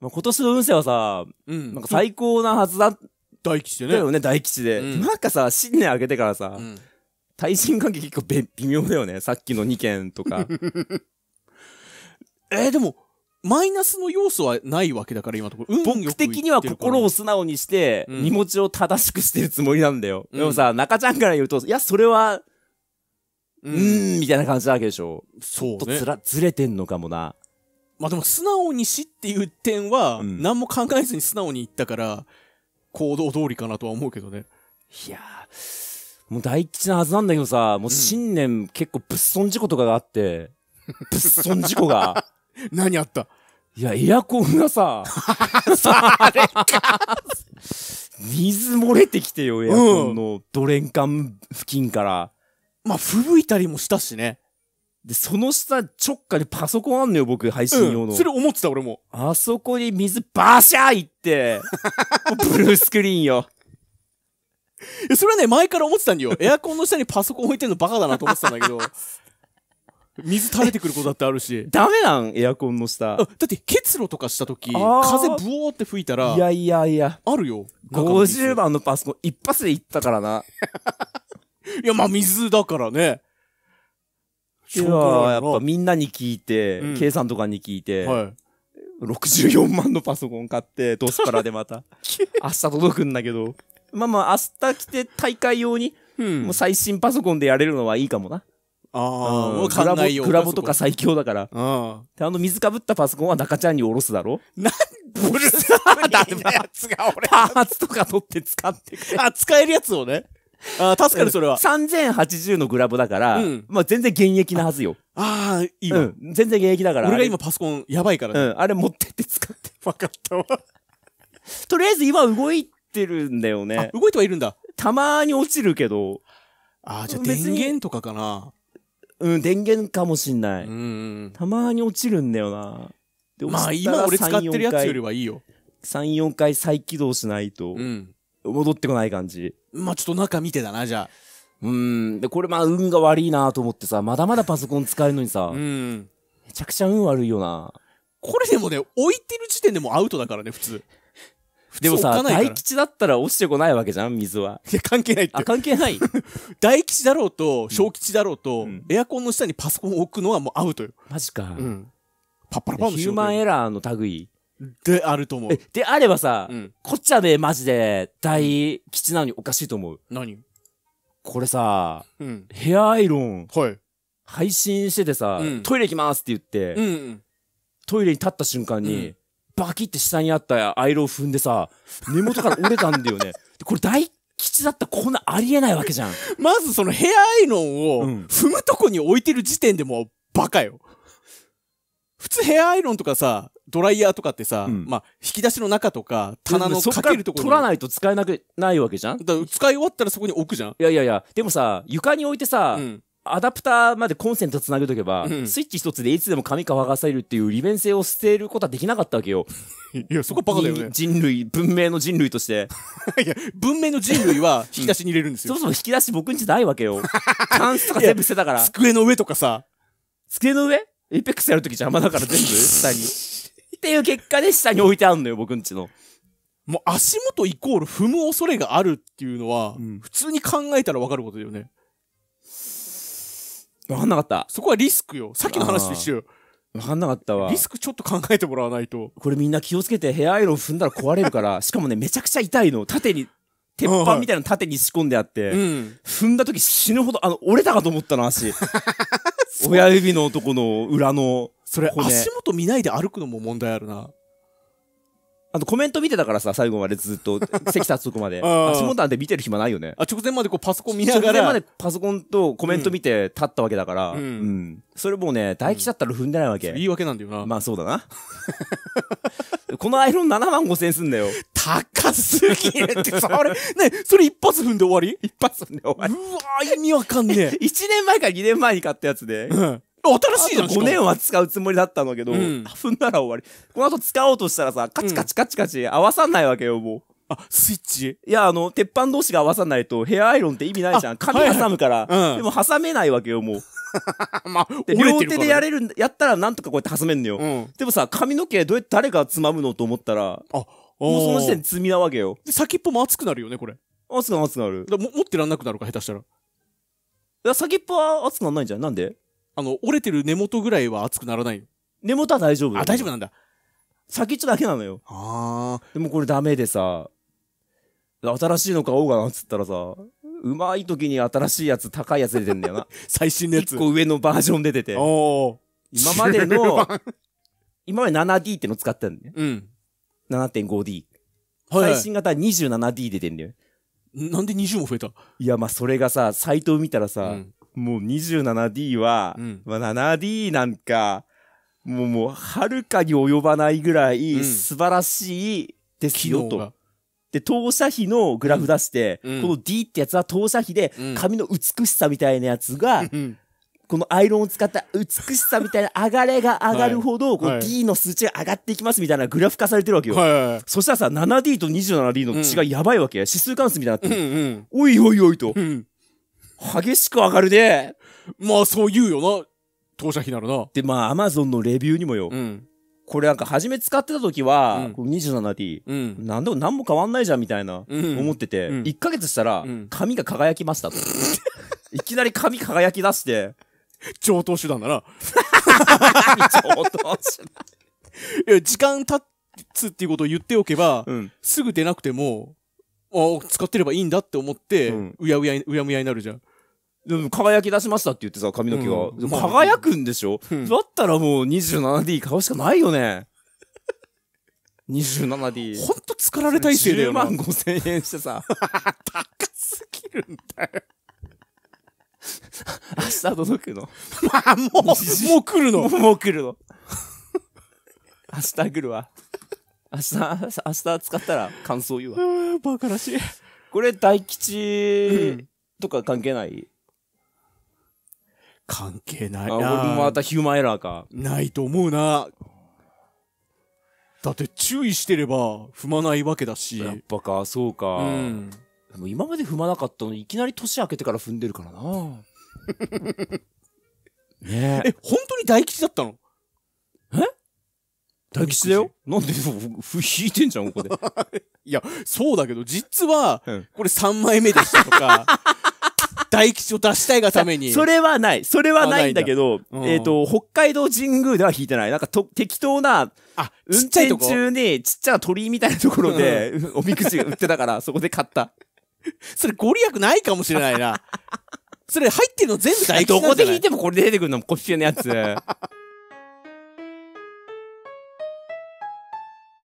まあ、今年の運勢はさ、うん、なんか最高なはずだ大吉でね。だよね、大吉で。うん、なんかさ、新年明けてからさ、うん、対人関係結構微妙だよね。さっきの2件とか。えー、でも、マイナスの要素はないわけだから今ところ。僕的には心を素直にして、うん、荷物を正しくしてるつもりなんだよ。でもさ、中ちゃんから言うと、いや、それは、うん、みたいな感じなわけでしょ。そう、ね。ずら、ずれてんのかもな。まあでも素直に死っていう点は、何も考えずに素直に言ったから、行動通りかなとは思うけどね。いやー、もう大吉なはずなんだけどさ、もう新年結構物損事故とかがあって、物損事故が。何あったいや、エアコンがさ、されか水漏れてきてよ、エアコンのドレン管付近から。まあ、吹雪いたりもしたしね。で、その下直下にパソコンあんのよ、僕、配信用の。うん、それ思ってた、俺も。あそこに水バシャーいって、ブルースクリーンよ。いや、それはね、前から思ってたんだよ。エアコンの下にパソコン置いてんのバカだなと思ってたんだけど。水垂れてくることだってあるし。ダメなんエアコンの下。だって結露とかした時、風ブオーって吹いたら。いやいやいや。あるよ。50番のパソコン一発でいったからな。いや、まあ水だからね。っていうのは、やっぱみんなに聞いて、うん、K さんとかに聞いて、64万のパソコン買って、ドスパラでまた。明日届くんだけど。まあまあ、明日来て大会用に、もう最新パソコンでやれるのはいいかもな。ああ、もう考よクラブとか最強だから。で、あの水かぶったパソコンは中ちゃんにおろすだろなん、ブルースター だやつが俺。パーツとか取って使って。あ、使えるやつをね。あ確かにそれは。3080のグラボだから、うん、まあ全然現役なはずよ。ああ、いいわ、うん、全然現役だから。俺が今パソコンやばいからね。うん、あれ持ってって使って。わかったわ。とりあえず今動いてるんだよね。動いてはいるんだ。たまに落ちるけど。ああ、じゃあ電源とかかな。うん、電源かもしんない。うん。たまに落ちるんだよな。まあ今俺使ってるやつよりはいいよ。3、4回再起動しないと。うん。戻ってこない感じ。まあちょっと中見てだな、じゃあ。うん。で、これまあ運が悪いなと思ってさ、まだまだパソコン使えるのにさ、うん。めちゃくちゃ運悪いよな。これでもね、置いてる時点でもアウトだからね、普通。でもさ、大吉だったら落ちてこないわけじゃん、水は。いや、関係ないって。あ、関係ない 大吉だろうと、小吉だろうと、うん、エアコンの下にパソコンを置くのはもうアウトよ。マジか。うん。パッパラパンのヒューマンエラーの類。であると思う。であればさ、うん、こっちはね、マジで、大吉なのにおかしいと思う。何これさ、うん、ヘアアイロン、はい、配信しててさ、うん、トイレ行きますって言って、うんうん、トイレに立った瞬間に、バキって下にあったアイロンを踏んでさ、根元から折れたんだよね。これ大吉だったらこんなありえないわけじゃん。まずそのヘアアイロンを踏むとこに置いてる時点でもうバカよ。普通ヘアアイロンとかさ、ドライヤーとかってさ、うん、まあ、引き出しの中とか、棚のかけるところ。取らないと使えなく、ないわけじゃんだ使い終わったらそこに置くじゃんいやいやいや、でもさ、床に置いてさ、うんアダプターまでコンセント繋げとけば、うん、スイッチ一つでいつでも髪乾かせるっていう利便性を捨てることはできなかったわけよ。いや、そこバカだよね。人類、文明の人類として。いや、文明の人類は引き出しに入れるんですよ。そもそも引き出し僕んちないわけよ。タンスとか全部捨てたから。机の上とかさ。机の上エイペックスやるとき邪魔だから全部 下に。っていう結果で下に置いてあんのよ、僕んちの。もう足元イコール踏む恐れがあるっていうのは、うん、普通に考えたらわかることだよね。わかんなかった。そこはリスクよ。さっきの話と一緒よ。わかんなかったわ。リスクちょっと考えてもらわないと。これみんな気をつけてヘアアイロン踏んだら壊れるから、しかもね、めちゃくちゃ痛いの。縦に鉄板みたいなの縦に仕込んであって、踏んだ時死ぬほど、あの、折れたかと思ったの、足。親指のとこの裏の。それ、足元見ないで歩くのも問題あるな。あの、コメント見てたからさ、最後までずっと、席立つとこまで。足元なんて見てる暇ないよね。あ、直前までこうパソコン見ながら。直前までパソコンとコメント見て立ったわけだから。うん。それもうね、大吉だったら踏んでないわけ。言い訳なんだよな。まあそうだな。このアイロン7万5千すんだよ。高すぎるって、あれ、ね、それ一発踏んで終わり一発踏んで終わり。うわ意味わかんねえ。一年前か二年前に買ったやつで。うん。新しいじゃん。5年は使うつもりだったんだけど、うん、踏んだら終わり。この後使おうとしたらさ、カチカチカチカチ合わさんないわけよ、もう。あ、スイッチいや、あの、鉄板同士が合わさないとヘアアイロンって意味ないじゃん。髪挟むから。はいはいうん、でも挟めないわけよ、もう。まあ、両手でやれる、やったらなんとかこうやって挟めんのよ、うん。でもさ、髪の毛どうやって誰がつまむのと思ったら、あ、もうその時点で積みなわけよ。で、先っぽも熱くなるよね、これ。熱くなる、熱くなる。だも持ってらんなくなるか、下手したら。い先っぽは熱くならないんじゃん。なんであの、折れてる根元ぐらいは熱くならないよ。根元は大丈夫。あ、大丈夫なんだ。先っちょだけなのよ。ああ。でもこれダメでさ、新しいの買おうかなっつったらさ、うまい時に新しいやつ、高いやつ出てんだよな。最新のやつ。1個上のバージョン出てて。今までの、今まで 7D っての使ってんだよ。うん。7.5D。はい、最新型 27D 出てんだよ。なんで20も増えたいや、まあ、それがさ、サイトを見たらさ、うん、もう 27D は、うん、まあ、7D なんか、もう、もう、はるかに及ばないぐらい、素晴らしいですよ、と。で、投射費のグラフ出して、うん、この D ってやつは投射費で、髪の美しさみたいなやつが、このアイロンを使った美しさみたいな上がれが上がるほど、こう D の数値が上がっていきますみたいなグラフ化されてるわけよ。そしたらさ、7D と 27D の違いやばいわけ。指数関数みたいになって、うんうん、おいおいおいと、うん。激しく上がるね。まあそう言うよな。当社費ならな。で、まあアマゾンのレビューにもよ。うん、これなんか初め使ってた時は、この 27D、うん、でも何も変わんないじゃんみたいな、思ってて、うん、1ヶ月したら、髪が輝きましたと。いきなり髪輝き出して、上等手段だな。上等手段。いや、時間経つっていうことを言っておけば、うん、すぐ出なくても、あ使ってればいいんだって思って、うん、うやうや、うやむやになるじゃん。でも輝き出しましたって言ってさ、髪の毛が。うん、輝くんでしょ、うん、だったらもう 27D 買うしかないよね。27D。ほんと疲られたいせいだよな。10万5千円してさ。高すぎるんだよ。ター届くのまあ、もう、もう来るのもう来るの。明日来るわ。明日、明日使ったら感想言うわ。バカらしい。これ、大吉とか関係ない、うん、関係ないな。あ、俺もまたヒューマンエラーか。ないと思うな。だって注意してれば踏まないわけだし。やっぱか、そうか。うん。でも今まで踏まなかったのに、いきなり年明けてから踏んでるからな。ねえ。え、本当に大吉だったのえ大吉だよなんで、引いてんじゃん、ここで。いや、そうだけど、実は、うん、これ3枚目でしたとか、大吉を出したいがために。それはない。それはないんだけど、えっ、ー、と、北海道神宮では引いてない。なんかと、適当な、あ、運転中にちっちゃな鳥居みたいなところで、うん、おみくじ売ってたから、そこで買った。それご利益ないかもしれないな。それ入ってるの全部大吉どこで弾いてもこれ出てくるの、こっちのやつ。